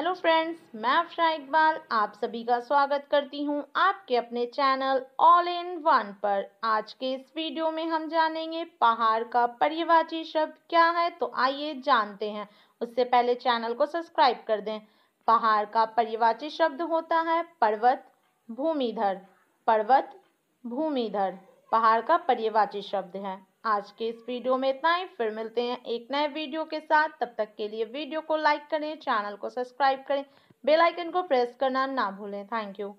hello friends मैं अफरा इकबाल आप सभी का स्वागत करती हूं आपके अपने चैनल ऑल इन वन पर आज के इस वीडियो में हम जानेंगे पहाड़ का पर्यवाची शब्द क्या है तो आइए जानते हैं उससे पहले चैनल को सब्सक्राइब कर दें पहाड़ का पर्यवाची शब्द होता है पर्वत भूमिधर पर्वत भूमिधर पहाड़ का पर्यवाची शब्द है आज के इस वीडियो में इतना ही फिर मिलते हैं एक नए वीडियो के साथ तब तक के लिए वीडियो को लाइक करें चैनल को सब्सक्राइब करें बेल आइकन को प्रेस करना ना भूलें थैंक यू